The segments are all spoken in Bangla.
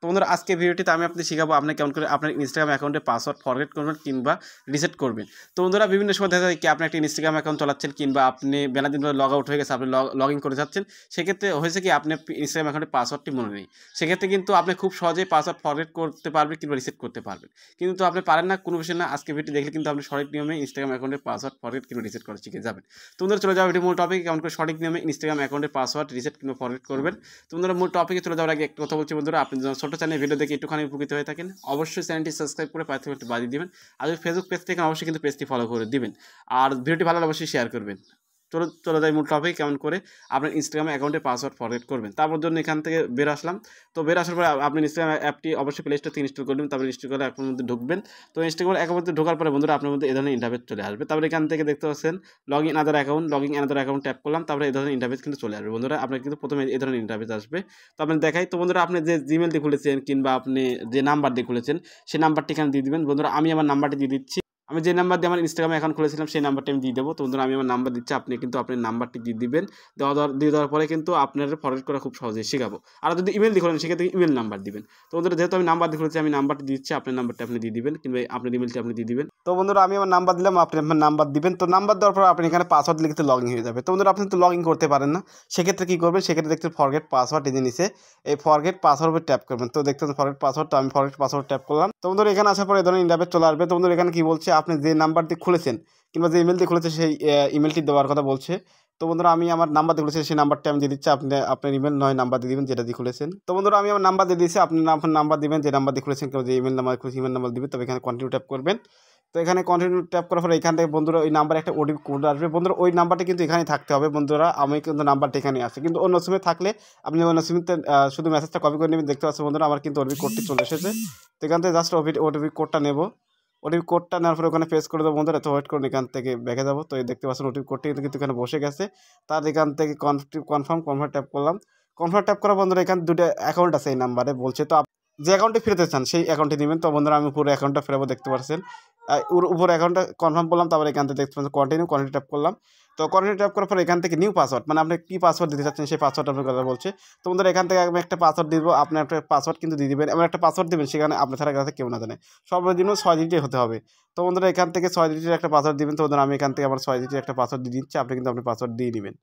তো বন্ধুরা আজকে ভিডিওটিতে আমি আপনি শেখাবো আপনি কেমন করে আপনার ইনস্টাগ্রাম অ্যাকাউন্টে পাসওয়ার্ড ফরগেট করবেন কিংবা রিসেট করবেন তো বন্ধুরা বিভিন্ন সময় দেখা যায় কি আপনি একটা ইনস্টাগ্রাম অ্যাকাউন্ট চালাচ্ছেন কিংবা আপনি বেলা দিন লগ আউট হয়ে গেছে আপনি লগ ইন করে যাচ্ছেন সেক্ষেত্রে হয়েছে কি আপনি ইনস্টাগ্রাম অ্যাকাউন্টে পাসওয়ার্ডটি মনে নেই সেক্ষেত্রে কিন্তু আপনি খুব সহজেই পাসওয়ার্ড ফরগেট করতে পারবেন কিংবা রিসেট করতে পারবেন কিন্তু আপনি পারেন না কোনো বিষয় না আজকে ভিডিও দেখলে কিন্তু আপনি সঠিক নিয়মে ইনস্টাগ্রাম অ্যাকাউন্টের পাসওয়ার্ড ফরগেট কিংবা রিসেট করা শিখে যাবেন বন্ধুরা চলে যাওয়া ভিডিও মূল টপিক কেমন করে সঠিক নিয়মে ইনস্টাগ্রাম অ্যাকাউন্টের পাসওয়ার্ড রিসেট কিংবা ফরগেট করবেন বন্ধুরা মূল টপিকে চলে যাওয়ার আগে একটা কথা বলছি বন্ধুরা আপনি ছোটো চ্যানেল ভিডিও দেখে একটুখানি উপকৃত হয়ে থাকেন অবশ্যই চ্যানেলটি সাবস্ক্রাইব করে পাশে করতে বাজিয়ে দেবেন আর ফেসবুক পেজ থেকে অবশ্যই কিন্তু পেজটি ফলো করে দিবেন আর ভিডিওটি ভালো অবশ্যই শেয়ার করবেন চলে চলে যাই মূল টপিক কেমন করে আপনার ইনস্টাগ্রাম অ্যাকাউন্টে পাসওয়ার্ড ফরগেট করবেন তারপর জন্য এখান থেকে বের আসলাম তো বের আসার পরে আপনি ইনস্টাগ্রাম অ্যাপটি অবশ্যই প্লে স্টোর থেকে ইনস্টল করবেন তারপর ইনস্টাগ্রাম অ্যাকাউন্টের মধ্যে ঢুকবেন তো ইনস্টাগ্রাম অ্যাপের মধ্যে ঢোকার পরে বন্ধুরা আপনার মধ্যে এ ধরনের ইন্টারভেট চলে আসবে তারপর এখান থেকে দেখতে পাচ্ছেন log in other account log in other account tap করলাম তারপরে এ ধরনের ইন্টারভেট কিন্তু চলে আসবে বন্ধুরা আপনার কিন্তু প্রথমে এ ধরনের ইন্টারভেট আসবে তো আপনি দেখাই তো বন্ধুরা আপনি যে জিমেল দিয়ে খুলেছেন কিংবা আপনি যে নাম্বার দিয়ে খুলেছেন সেই নাম্বারটি এখানে দিয়ে দেবেন বন্ধুরা আমি আমার নাম্বারটি দিয়ে দিচ্ছি আমি যে নাম্বার দিয়ে আমার ইনস্টাগ্রামে এখন খুলেছিলাম সেই নাম্বারটি আমি দিয়ে দেবো তো বন্ধুরা আমি আমার নাম্বার দিচ্ছি আপনি কিন্তু আপনি নাম্বারটি দিয়ে দিবেন দেওয়া দিয়ে দেওয়ার পরে কিন্তু আপনার ফরওয়ার্ড করা খুব সহজেই শেখাবো আর যদি ইমেল দিয়ে খোলেন সেক্ষেত্রে ইমেল নাম্বার দিবেন তো বন্ধুরা যেহেতু আমি নাম্বার দিয়ে খুলেছি আমি নাম্বারটি দিচ্ছি আপনার নাম্বারটা আপনি দিয়ে দিবেন কিংবা আপনার ইমেলটি আপনি দিয়ে দিবেন তো বন্ধুরা আমি আমার নাম্বার দিলাম আপনি আপনার নাম্বার দিবেন তো নাম্বার দেওয়ার পর আপনি এখানে পাসওয়ার্ড লিখতে লগ ইন হয়ে যাবে তো বন্ধুরা আপনি তো লগ ইন করতে পারেন না সেক্ষেত্রে কী করবেন সেক্ষেত্রে দেখতে ফরগেট পাসওয়ার্ড এনে নিচে এই ফরগেট পাসওয়ার্ড ট্যাপ করবেন তো দেখতে ফরগেট পাসওয়ার্ড তো আমি ফরগেট পাসওয়ার্ড ট্যাপ করলাম তোমাদের এখানে আসার পরে ধরেন ইন্ডাপে চলে আসবে তোমাদের এখানে কি বলছে আপনি যে নাম্বার দিয়ে খুলেছেন কিংবা যে ইমেল দিয়ে খুলেছে সেই ইমেলটি দেওয়ার কথা বলছে তো বন্ধুরা আমি আমার নাম্বার দিয়ে খুলেছি সেই নাম্বারটি আমি দিয়ে দিচ্ছি আপনি আপনার ইমেল নয় নাম্বার দিয়ে দেবেন যেটা দিয়ে খুলেছেন তো বন্ধুরা আমি আমার নাম্বার দিয়ে দিয়েছি আপনি আপনার নাম্বার দিবেন যে নাম্বার দিয়ে খুলেছেন কেউ যে ইমেল নাম্বার খুলেছি ইমেল নাম্বার দিবেন তবে এখানে কন্টিনিউ ট্যাপ করবেন তো এখানে কন্টিনিউ ট্যাপ করার পরে এখান থেকে বন্ধুরা ওই নাম্বারে একটা ওটিপি কোড আসবে বন্ধুরা ওই নাম্বারটা কিন্তু এখানেই থাকতে হবে বন্ধুরা আমি কিন্তু নাম্বারটা এখানে আসে কিন্তু অন্য সিমে থাকলে আপনি অন্য সিমিতে শুধু মেসেজটা কপি করে নেবেন দেখতে পাচ্ছেন বন্ধুরা আমার কিন্তু ওটিপি কোডটি চলে এসেছে তো এখান থেকে জাস্ট ওটিপি কোডটা নেব ওটিপি কোডটা নেওয়ার পরে ওখানে ফেস করে দেবো বন্ধুরা তো ওয়েট করুন এখান থেকে দেখে যাবো তো দেখতে পাচ্ছেন ওটিপি কোডটি কিন্তু এখানে বসে গেছে তার এখান থেকে কনফার্ম কনফার্ম ট্যাপ করলাম কনফার্ম ট্যাপ করা বন্ধুরা এখানে দুটো অ্যাকাউন্ট আছে এই নাম্বারে বলছে তো যে অ্যাকাউন্টে ফিরতে চান সেই অ্যাকাউন্টে নেবেন তো বন্ধুরা আমি পুরো অ্যাকাউন্টটা ফেরাবো দেখতে পাচ্ছেন ওর উপরে অ্যাকাউন্টটা কনফার্ম করলাম তারপর এখান থেকে দেখতে পাচ্ছেন কন্টিনিউ কন্টিনিউ ট্যাপ করলাম তো কন্টিনিউ ট্যাপ করার পর এখান থেকে নিউ পাসওয়ার্ড মানে আপনি কী পাসওয়ার্ড দিতে চাচ্ছেন সেই পাসওয়ার্ড আপনার কথা বলছে তো আমাদের এখান থেকে আমি একটা পাসওয়ার্ড দিব আপনি একটা পাসওয়ার্ড কিন্তু দিয়ে দেবেন এমন একটা পাসওয়ার্ড দেবেন সেখানে আপনার ছাড়া কাছে কেউ না জানে দিনও ছয় ডিজিটে হতে হবে তো বন্ধুরা এখান থেকে ছয় ডিজিটের একটা পাসওয়ার্ড দেবেন তো বন্ধুরা আমি এখান থেকে আমার ছয় ডিজিটের একটা পাসওয়ার্ড দিয়ে দিচ্ছি আপনি কিন্তু আপনি পাসওয়ার্ড দিয়ে নেবেন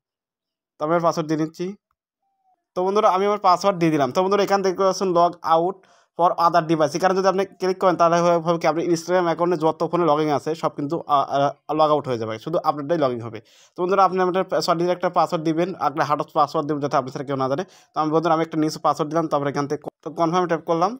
তো আমি পাসওয়ার্ড দিয়ে নিচ্ছি তো বন্ধুরা আমি আমার পাসওয়ার্ড দিয়ে দিলাম তো বন্ধুরা এখান থেকে আসুন log out for other device এখানে যদি আপনি ক্লিক করেন তাহলে হবে কি আপনি ইনস্টাগ্রাম অ্যাকাউন্টে যত ফোনে লগিং আছে সব কিন্তু লগ আউট হয়ে যাবে শুধু আপনারটাই লগিং হবে তো বন্ধুরা আপনি আপনার সঠিক একটা পাসওয়ার্ড দিবেন আপনার হার্ড পাসওয়ার্ড দেবেন যাতে আপনি সেটা কেউ না জানে তো আমি বন্ধুরা আমি একটা নিউজ পাসওয়ার্ড দিলাম তারপরে এখান থেকে তো কনফার্ম ট্যাপ করলাম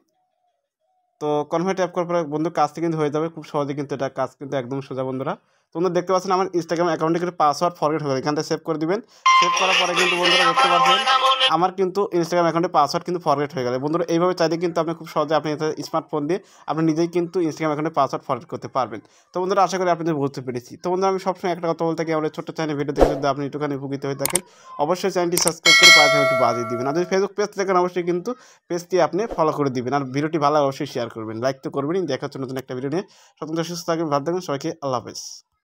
তো কনফার্ম ট্যাপ করার পরে বন্ধু কাজটি কিন্তু হয়ে যাবে খুব সহজে কিন্তু এটা কাজ কিন্তু একদম সোজা বন্ধুরা তোমরা দেখতে পাচ্ছেন আমার ইনস্টাগ্রাম অ্যাকাউন্টে কিন্তু পাসওয়ার্ড ফরগেট হয়ে এখান থেকে সেভ করে দিবেন সেভ করার পরে কিন্তু বন্ধুরা দেখতে পাচ্ছেন আমার কিন্তু ইনস্টাগ্রাম অ্যাকাউন্টে পাসওয়ার্ড কিন্তু ফরগেট হয়ে গেলে বন্ধুরা এইভাবে চাইলে কিন্তু আপনি খুব সহজে আপনি স্মার্টফোন দিয়ে আপনি নিজেই কিন্তু ইনস্টাগ্রাম অ্যাকাউন্টে পাসওয়ার্ড ফরগেট করতে পারবেন তো বন্ধুরা আশা করি আপনাদের বুঝতে পেরেছি তো বন্ধুরা আমি সবসময় একটা কথা বলতে থাকি আমাদের ছোট্ট চ্যানেল ভিডিও দেখে যদি আপনি একটুখানি উপকৃত হয়ে থাকেন অবশ্যই চ্যানেলটি সাবস্ক্রাইব করে পাঁচ একটু বাজিয়ে দিবেন আর যদি ফেসবুক পেজ দেখেন অবশ্যই কিন্তু পেজটি আপনি ফলো করে দিবেন আর ভিডিওটি ভালো অবশ্যই শেয়ার করবেন লাইক তো করবেনই দেখা হচ্ছে নতুন একটা ভিডিও নিয়ে স্বতন্ত্র সুস্থ থাকবেন ভালো থাকবেন সবাইকে আল্লাহ হাফেজ